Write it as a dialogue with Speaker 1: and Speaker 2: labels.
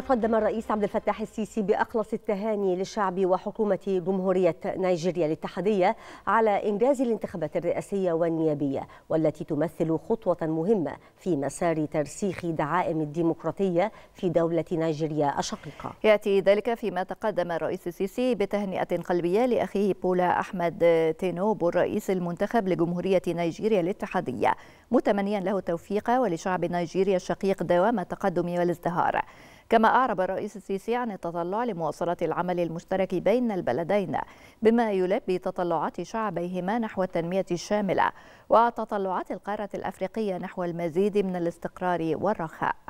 Speaker 1: تقدم الرئيس عبد الفتاح السيسي بأخلص التهاني للشعب وحكومة جمهورية نيجيريا الاتحادية على إنجاز الانتخابات الرئاسية والنيابية والتي تمثل خطوة مهمة في مسار ترسيخ دعائم الديمقراطية في دولة نيجيريا الشقيقة
Speaker 2: يأتي ذلك فيما تقدم الرئيس السيسي بتهنئة قلبية لأخيه بولا أحمد تينوبو الرئيس المنتخب لجمهورية نيجيريا الاتحادية متمنيا له التوفيق ولشعب نيجيريا الشقيق دوام التقدم والازدهار كما أعرب الرئيس السيسي عن التطلع لمواصلة العمل المشترك بين البلدين بما يلبي تطلعات شعبيهما نحو التنمية الشاملة وتطلعات القارة الأفريقية نحو المزيد من الاستقرار والرخاء